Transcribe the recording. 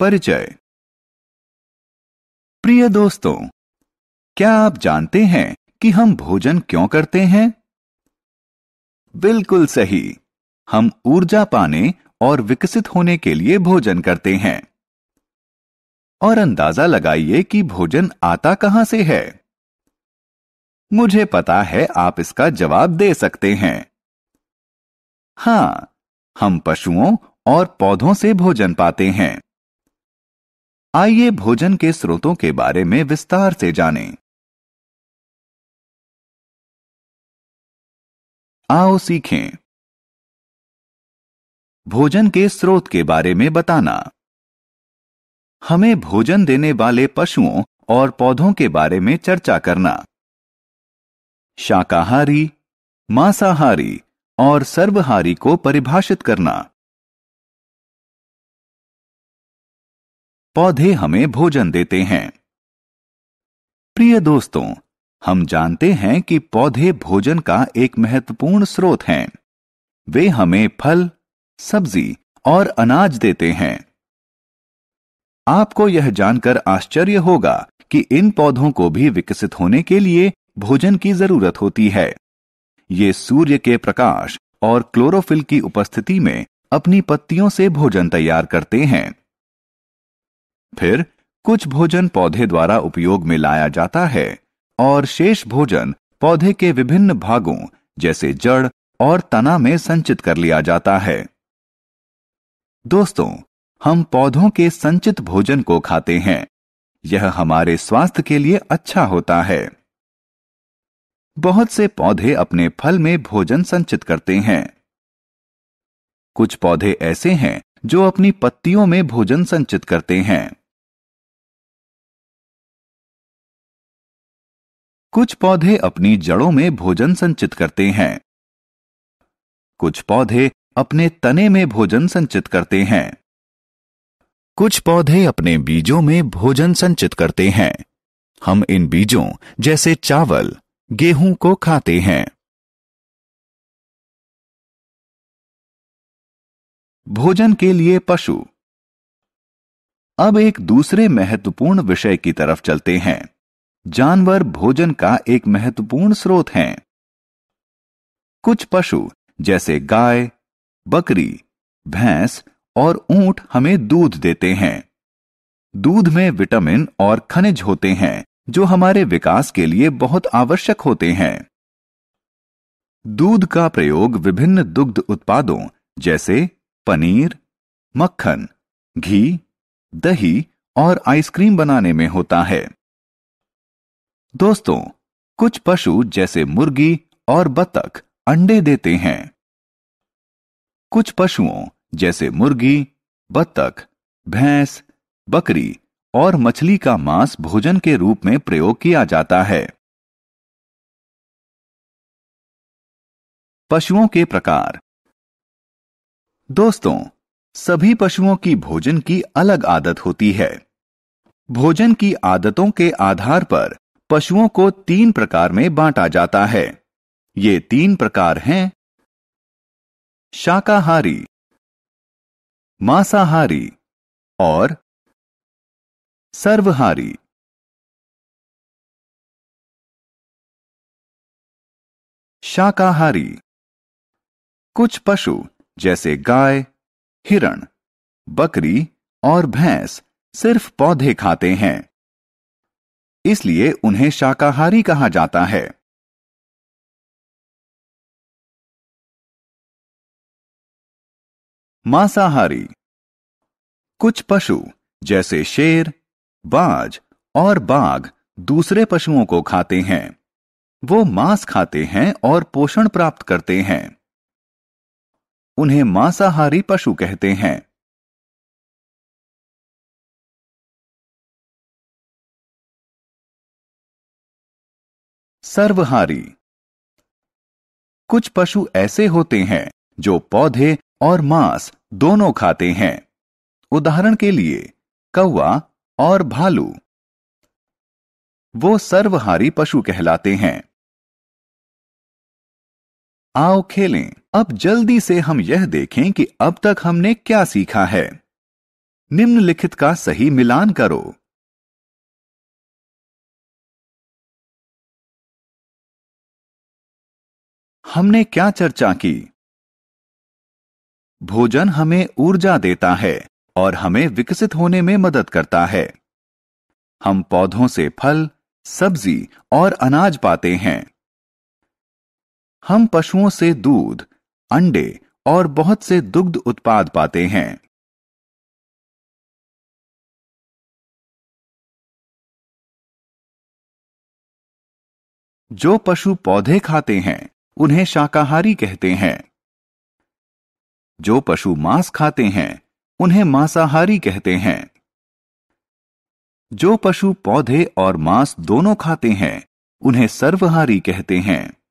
परिचय प्रिय दोस्तों क्या आप जानते हैं कि हम भोजन क्यों करते हैं बिल्कुल सही हम ऊर्जा पाने और विकसित होने के लिए भोजन करते हैं और अंदाजा लगाइए कि भोजन आता कहां से है मुझे पता है आप इसका जवाब दे सकते हैं हां हम पशुओं और पौधों से भोजन पाते हैं आइए भोजन के स्रोतों के बारे में विस्तार से जानें। आओ सीखें भोजन के स्रोत के बारे में बताना हमें भोजन देने वाले पशुओं और पौधों के बारे में चर्चा करना शाकाहारी मांसाहारी और सर्वहारी को परिभाषित करना पौधे हमें भोजन देते हैं प्रिय दोस्तों हम जानते हैं कि पौधे भोजन का एक महत्वपूर्ण स्रोत हैं वे हमें फल सब्जी और अनाज देते हैं आपको यह जानकर आश्चर्य होगा कि इन पौधों को भी विकसित होने के लिए भोजन की जरूरत होती है ये सूर्य के प्रकाश और क्लोरोफिल की उपस्थिति में अपनी पत्तियों से भोजन तैयार करते हैं फिर कुछ भोजन पौधे द्वारा उपयोग में लाया जाता है और शेष भोजन पौधे के विभिन्न भागों जैसे जड़ और तना में संचित कर लिया जाता है दोस्तों हम पौधों के संचित भोजन को खाते हैं यह हमारे स्वास्थ्य के लिए अच्छा होता है बहुत से पौधे अपने फल में भोजन संचित करते हैं कुछ पौधे ऐसे हैं जो अपनी पत्तियों में भोजन संचित करते हैं कुछ पौधे अपनी जड़ों में भोजन संचित करते हैं कुछ पौधे अपने तने में भोजन संचित करते हैं कुछ पौधे अपने बीजों में भोजन संचित करते हैं हम इन बीजों जैसे चावल गेहूं को खाते हैं भोजन के लिए पशु अब एक दूसरे महत्वपूर्ण विषय की तरफ चलते हैं जानवर भोजन का एक महत्वपूर्ण स्रोत हैं। कुछ पशु जैसे गाय बकरी भैंस और ऊंट हमें दूध देते हैं दूध में विटामिन और खनिज होते हैं जो हमारे विकास के लिए बहुत आवश्यक होते हैं दूध का प्रयोग विभिन्न दुग्ध उत्पादों जैसे पनीर मक्खन घी दही और आइसक्रीम बनाने में होता है दोस्तों कुछ पशु जैसे मुर्गी और बतख अंडे देते हैं कुछ पशुओं जैसे मुर्गी बतख भैंस बकरी और मछली का मांस भोजन के रूप में प्रयोग किया जाता है पशुओं के प्रकार दोस्तों सभी पशुओं की भोजन की अलग आदत होती है भोजन की आदतों के आधार पर पशुओं को तीन प्रकार में बांटा जाता है ये तीन प्रकार हैं शाकाहारी मांसाहारी और सर्वहारी शाकाहारी कुछ पशु जैसे गाय हिरण बकरी और भैंस सिर्फ पौधे खाते हैं इसलिए उन्हें शाकाहारी कहा जाता है मांसाहारी कुछ पशु जैसे शेर बाज और बाघ दूसरे पशुओं को खाते हैं वो मांस खाते हैं और पोषण प्राप्त करते हैं उन्हें मांसाहारी पशु कहते हैं सर्वहारी कुछ पशु ऐसे होते हैं जो पौधे और मांस दोनों खाते हैं उदाहरण के लिए कौआ और भालू वो सर्वहारी पशु कहलाते हैं आओ खेलें अब जल्दी से हम यह देखें कि अब तक हमने क्या सीखा है निम्नलिखित का सही मिलान करो हमने क्या चर्चा की भोजन हमें ऊर्जा देता है और हमें विकसित होने में मदद करता है हम पौधों से फल सब्जी और अनाज पाते हैं हम पशुओं से दूध अंडे और बहुत से दुग्ध उत्पाद पाते हैं जो पशु पौधे खाते हैं उन्हें शाकाहारी कहते हैं जो पशु मांस खाते हैं उन्हें मांसाहारी कहते हैं जो पशु पौधे और मांस दोनों खाते हैं उन्हें सर्वहारी कहते हैं